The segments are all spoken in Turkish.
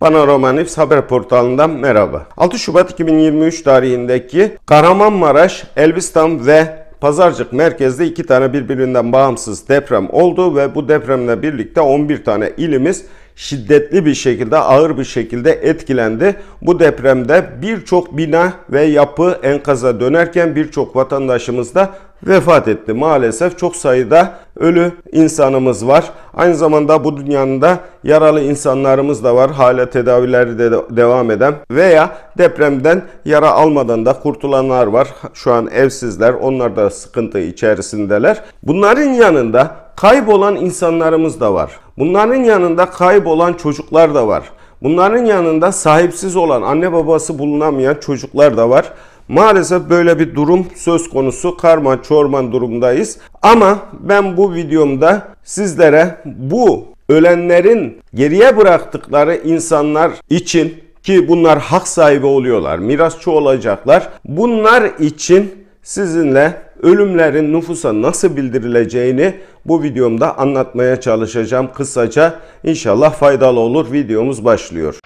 Panorama News haber portalından merhaba. 6 Şubat 2023 tarihindeki Kahramanmaraş, Elbistan ve Pazarcık merkezde iki tane birbirinden bağımsız deprem oldu ve bu depremle birlikte 11 tane ilimiz şiddetli bir şekilde, ağır bir şekilde etkilendi. Bu depremde birçok bina ve yapı enkaza dönerken birçok vatandaşımız da vefat etti. Maalesef çok sayıda ölü insanımız var. Aynı zamanda bu dünyanın da yaralı insanlarımız da var. Hala tedavileri de devam eden veya depremden yara almadan da kurtulanlar var. Şu an evsizler. Onlar da sıkıntı içerisindeler. Bunların yanında kaybolan insanlarımız da var. Bunların yanında kaybolan çocuklar da var. Bunların yanında sahipsiz olan, anne babası bulunamayan çocuklar da var. Maalesef böyle bir durum söz konusu karma çorman durumdayız. Ama ben bu videomda sizlere bu ölenlerin geriye bıraktıkları insanlar için ki bunlar hak sahibi oluyorlar, mirasçı olacaklar. Bunlar için sizinle ölümlerin nüfusa nasıl bildirileceğini bu videomda anlatmaya çalışacağım kısaca. İnşallah faydalı olur. Videomuz başlıyor.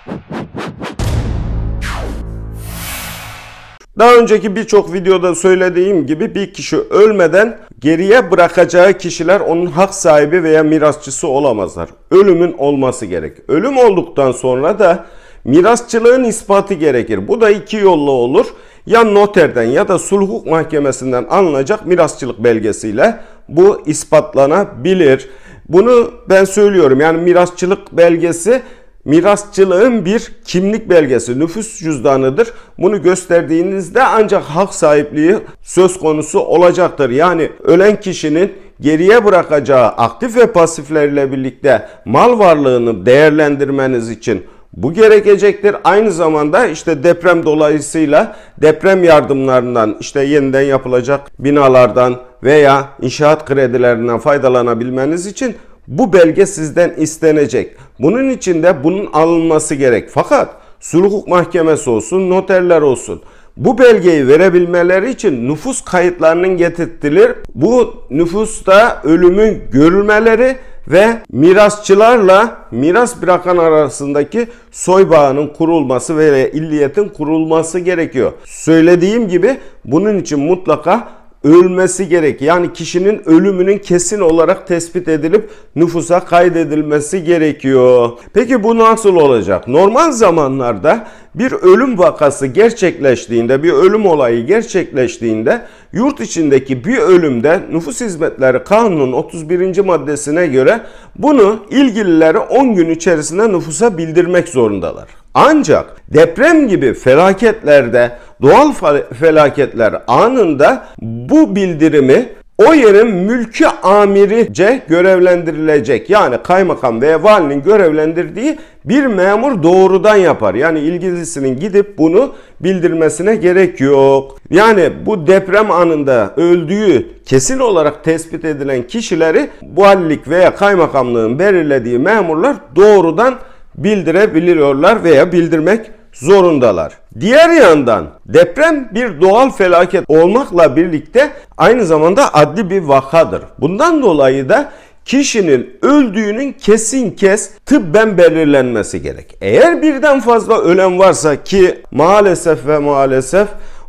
Daha önceki birçok videoda söylediğim gibi bir kişi ölmeden geriye bırakacağı kişiler onun hak sahibi veya mirasçısı olamazlar. Ölümün olması gerek. Ölüm olduktan sonra da mirasçılığın ispatı gerekir. Bu da iki yolla olur. Ya noterden ya da sulhuk mahkemesinden alınacak mirasçılık belgesiyle bu ispatlanabilir. Bunu ben söylüyorum. Yani mirasçılık belgesi Mirasçılığın bir kimlik belgesi, nüfus cüzdanıdır. Bunu gösterdiğinizde ancak hak sahipliği söz konusu olacaktır. Yani ölen kişinin geriye bırakacağı aktif ve pasiflerle birlikte mal varlığını değerlendirmeniz için bu gerekecektir. Aynı zamanda işte deprem dolayısıyla deprem yardımlarından işte yeniden yapılacak binalardan veya inşaat kredilerinden faydalanabilmeniz için bu belge sizden istenecek. Bunun için de bunun alınması gerek. Fakat sulh mahkemesi olsun, noterler olsun. Bu belgeyi verebilmeleri için nüfus kayıtlarının getirtilir. Bu nüfusta ölümün görülmeleri ve mirasçılarla miras bırakan arasındaki soy bağının kurulması veya illiyetin kurulması gerekiyor. Söylediğim gibi bunun için mutlaka ölmesi gerek. Yani kişinin ölümünün kesin olarak tespit edilip nüfusa kaydedilmesi gerekiyor. Peki bu nasıl olacak? Normal zamanlarda bir ölüm vakası gerçekleştiğinde, bir ölüm olayı gerçekleştiğinde yurt içindeki bir ölümde nüfus hizmetleri kanunun 31. maddesine göre bunu ilgilileri 10 gün içerisinde nüfusa bildirmek zorundalar. Ancak deprem gibi felaketlerde, doğal felaketler anında bu bildirimi o yerin mülkü amirice görevlendirilecek. Yani kaymakam veya valinin görevlendirdiği bir memur doğrudan yapar. Yani ilgilisinin gidip bunu bildirmesine gerek yok. Yani bu deprem anında öldüğü kesin olarak tespit edilen kişileri valilik veya kaymakamlığın belirlediği memurlar doğrudan bildirebiliyorlar veya bildirmek zorundalar. Diğer yandan deprem bir doğal felaket olmakla birlikte aynı zamanda adli bir vakadır. Bundan dolayı da kişinin öldüğünün kesin kes tıbben belirlenmesi gerek. Eğer birden fazla ölen varsa ki maalesef ve maalesef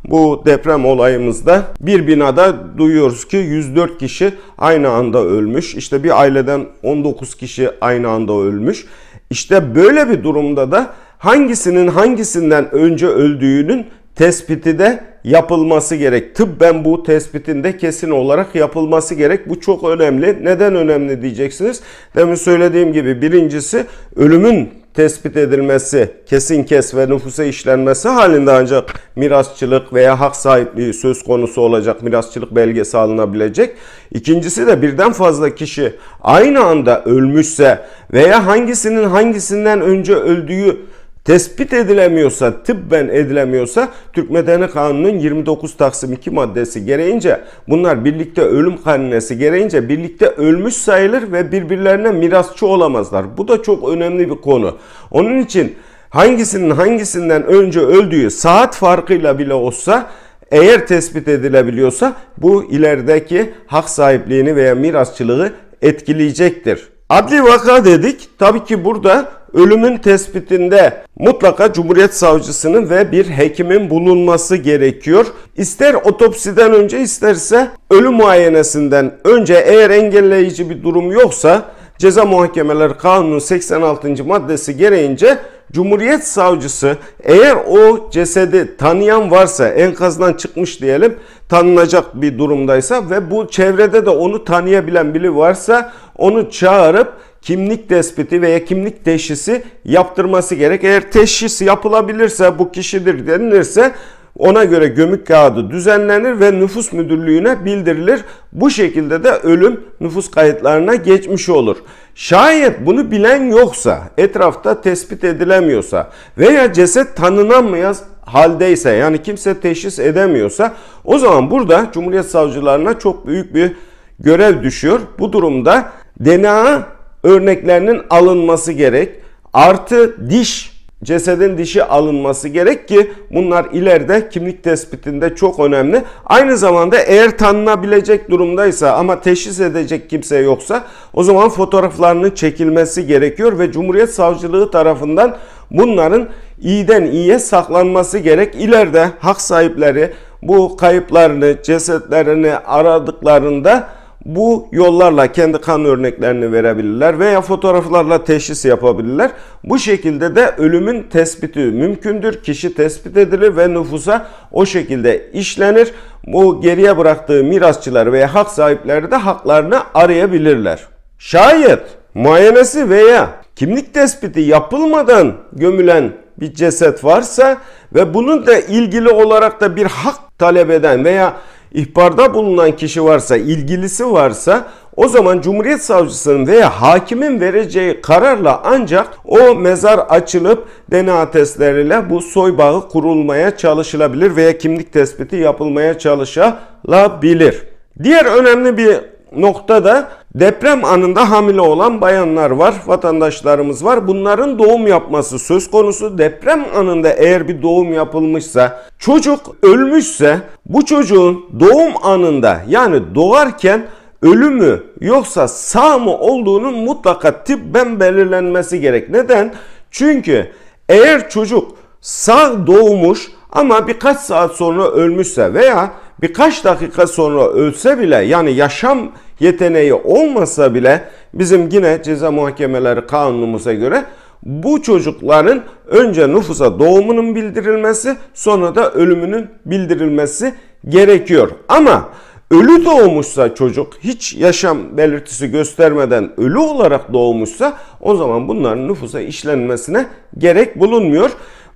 bu deprem olayımızda bir binada duyuyoruz ki 104 kişi aynı anda ölmüş. İşte bir aileden 19 kişi aynı anda ölmüş. İşte böyle bir durumda da hangisinin hangisinden önce öldüğünün tespiti de yapılması gerek. Tıbben bu tespitin de kesin olarak yapılması gerek. Bu çok önemli. Neden önemli diyeceksiniz? Demin söylediğim gibi birincisi ölümün tespit edilmesi, kesin kes ve nüfusa işlenmesi halinde ancak mirasçılık veya hak sahipliği söz konusu olacak, mirasçılık belgesi alınabilecek. İkincisi de birden fazla kişi aynı anda ölmüşse veya hangisinin hangisinden önce öldüğü tespit edilemiyorsa, tıbben edilemiyorsa Türk Medeni Kanunu'nun 29 Taksim 2 maddesi gereğince bunlar birlikte ölüm kanunesi gereğince birlikte ölmüş sayılır ve birbirlerine mirasçı olamazlar. Bu da çok önemli bir konu. Onun için hangisinin hangisinden önce öldüğü saat farkıyla bile olsa eğer tespit edilebiliyorsa bu ilerideki hak sahipliğini veya mirasçılığı etkileyecektir. Adli vaka dedik. Tabii ki burada ölümün tespitinde mutlaka Cumhuriyet Savcısının ve bir hekimin bulunması gerekiyor. İster otopsiden önce isterse ölüm muayenesinden önce eğer engelleyici bir durum yoksa Ceza Muhakemeleri Kanunu 86. maddesi gereğince Cumhuriyet Savcısı eğer o cesedi tanıyan varsa enkazdan çıkmış diyelim tanınacak bir durumdaysa ve bu çevrede de onu tanıyabilen biri varsa onu çağırıp kimlik tespiti veya kimlik teşhisi yaptırması gerek. Eğer teşhis yapılabilirse bu kişidir denilirse ona göre gömük kağıdı düzenlenir ve nüfus müdürlüğüne bildirilir. Bu şekilde de ölüm nüfus kayıtlarına geçmiş olur. Şayet bunu bilen yoksa, etrafta tespit edilemiyorsa veya ceset tanınamayan haldeyse yani kimse teşhis edemiyorsa o zaman burada Cumhuriyet Savcılarına çok büyük bir görev düşüyor. Bu durumda DNA örneklerinin alınması gerek. Artı diş cesedin dişi alınması gerek ki bunlar ileride kimlik tespitinde çok önemli. Aynı zamanda eğer tanınabilecek durumdaysa ama teşhis edecek kimse yoksa o zaman fotoğraflarının çekilmesi gerekiyor ve Cumhuriyet Savcılığı tarafından bunların iyiden iyiye saklanması gerek. İleride hak sahipleri bu kayıplarını, cesetlerini aradıklarında bu yollarla kendi kan örneklerini verebilirler veya fotoğraflarla teşhis yapabilirler. Bu şekilde de ölümün tespiti mümkündür. Kişi tespit edilir ve nüfusa o şekilde işlenir. Bu geriye bıraktığı mirasçılar veya hak sahipleri de haklarını arayabilirler. Şayet muayenesi veya kimlik tespiti yapılmadan gömülen bir ceset varsa ve bunun da ilgili olarak da bir hak talep eden veya ihbarda bulunan kişi varsa, ilgilisi varsa o zaman Cumhuriyet Savcısının veya hakimin vereceği kararla ancak o mezar açılıp DNA testleriyle bu soy bağı kurulmaya çalışılabilir veya kimlik tespiti yapılmaya çalışılabilir. Diğer önemli bir nokta da Deprem anında hamile olan bayanlar var, vatandaşlarımız var. Bunların doğum yapması söz konusu. Deprem anında eğer bir doğum yapılmışsa, çocuk ölmüşse bu çocuğun doğum anında yani doğarken ölümü yoksa sağ mı olduğunun mutlaka tipben belirlenmesi gerek. Neden? Çünkü eğer çocuk sağ doğmuş ama birkaç saat sonra ölmüşse veya birkaç dakika sonra ölse bile yani yaşam yeteneği olmasa bile bizim yine ceza muhakemeleri kanunumuza göre bu çocukların önce nüfusa doğumunun bildirilmesi sonra da ölümünün bildirilmesi gerekiyor. Ama ölü doğmuşsa çocuk hiç yaşam belirtisi göstermeden ölü olarak doğmuşsa o zaman bunların nüfusa işlenmesine gerek bulunmuyor.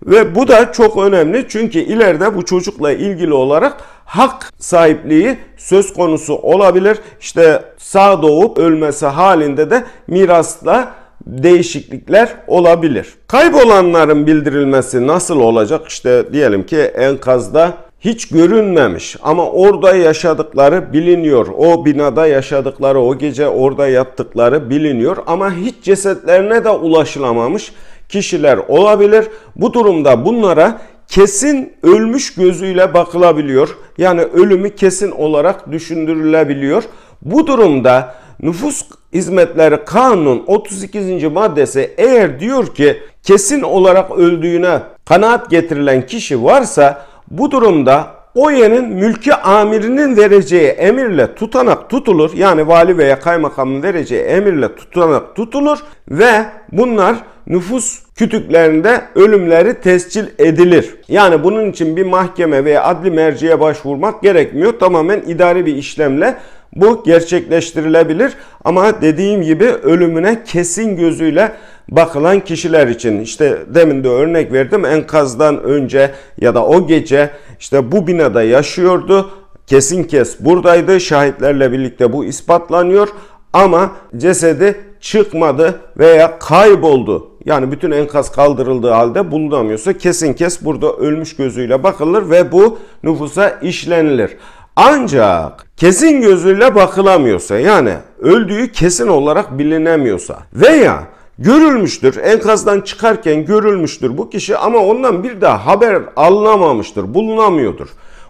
Ve bu da çok önemli çünkü ileride bu çocukla ilgili olarak hak sahipliği söz konusu olabilir. İşte sağ doğup ölmesi halinde de mirasla değişiklikler olabilir. Kaybolanların bildirilmesi nasıl olacak? İşte diyelim ki enkazda hiç görünmemiş ama orada yaşadıkları biliniyor. O binada yaşadıkları, o gece orada yattıkları biliniyor ama hiç cesetlerine de ulaşılamamış kişiler olabilir. Bu durumda bunlara kesin ölmüş gözüyle bakılabiliyor. Yani ölümü kesin olarak düşündürülebiliyor. Bu durumda nüfus hizmetleri kanun 32. maddesi eğer diyor ki kesin olarak öldüğüne kanaat getirilen kişi varsa bu durumda o yerin mülki amirinin vereceği emirle tutanak tutulur. Yani vali veya kaymakamın vereceği emirle tutanak tutulur ve bunlar nüfus kütüklerinde ölümleri tescil edilir. Yani bunun için bir mahkeme veya adli merciye başvurmak gerekmiyor. Tamamen idari bir işlemle bu gerçekleştirilebilir ama dediğim gibi ölümüne kesin gözüyle bakılan kişiler için işte demin de örnek verdim enkazdan önce ya da o gece işte bu binada yaşıyordu kesin kes buradaydı şahitlerle birlikte bu ispatlanıyor ama cesedi çıkmadı veya kayboldu. Yani bütün enkaz kaldırıldığı halde bulunamıyorsa kesin kes burada ölmüş gözüyle bakılır ve bu nüfusa işlenilir. Ancak kesin gözüyle bakılamıyorsa yani öldüğü kesin olarak bilinemiyorsa veya görülmüştür. Enkazdan çıkarken görülmüştür bu kişi ama ondan bir daha haber alınamamıştır, bulunamıyordur.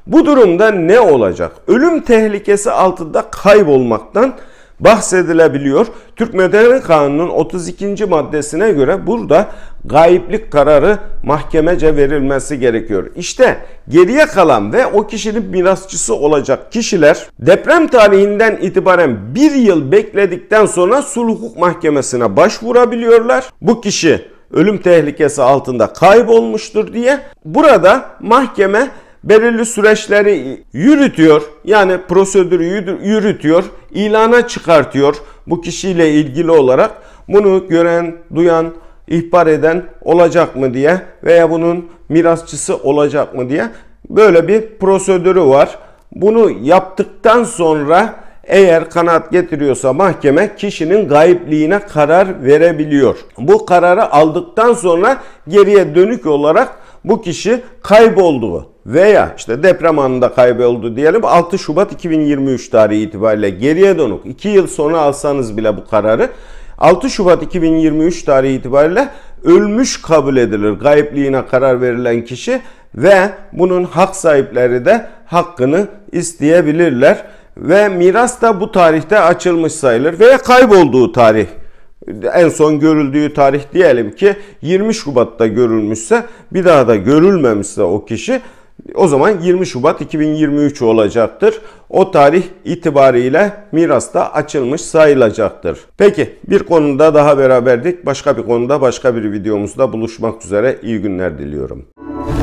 Bu durumda ne olacak? Ölüm tehlikesi altında kaybolmaktan bahsedilebiliyor. Türk Medeni Kanunu'nun 32. maddesine göre burada gayiplik kararı mahkemece verilmesi gerekiyor. İşte geriye kalan ve o kişinin mirasçısı olacak kişiler deprem tarihinden itibaren bir yıl bekledikten sonra sulh hukuk mahkemesine başvurabiliyorlar. Bu kişi ölüm tehlikesi altında kaybolmuştur diye burada mahkeme belirli süreçleri yürütüyor. Yani prosedürü yürütüyor, ilana çıkartıyor bu kişiyle ilgili olarak. Bunu gören, duyan, ihbar eden olacak mı diye veya bunun mirasçısı olacak mı diye böyle bir prosedürü var. Bunu yaptıktan sonra eğer kanaat getiriyorsa mahkeme kişinin gayipliğine karar verebiliyor. Bu kararı aldıktan sonra geriye dönük olarak bu kişi kayboldu veya işte deprem anında kayboldu diyelim 6 Şubat 2023 tarihi itibariyle geriye dönük 2 yıl sonra alsanız bile bu kararı 6 Şubat 2023 tarihi itibariyle ölmüş kabul edilir gayipliğine karar verilen kişi ve bunun hak sahipleri de hakkını isteyebilirler ve miras da bu tarihte açılmış sayılır veya kaybolduğu tarih en son görüldüğü tarih diyelim ki 20 Şubat'ta görülmüşse bir daha da görülmemişse o kişi o zaman 20 Şubat 2023 olacaktır. O tarih itibariyle mirasta açılmış sayılacaktır. Peki bir konuda daha beraberdik. Başka bir konuda başka bir videomuzda buluşmak üzere. İyi günler diliyorum.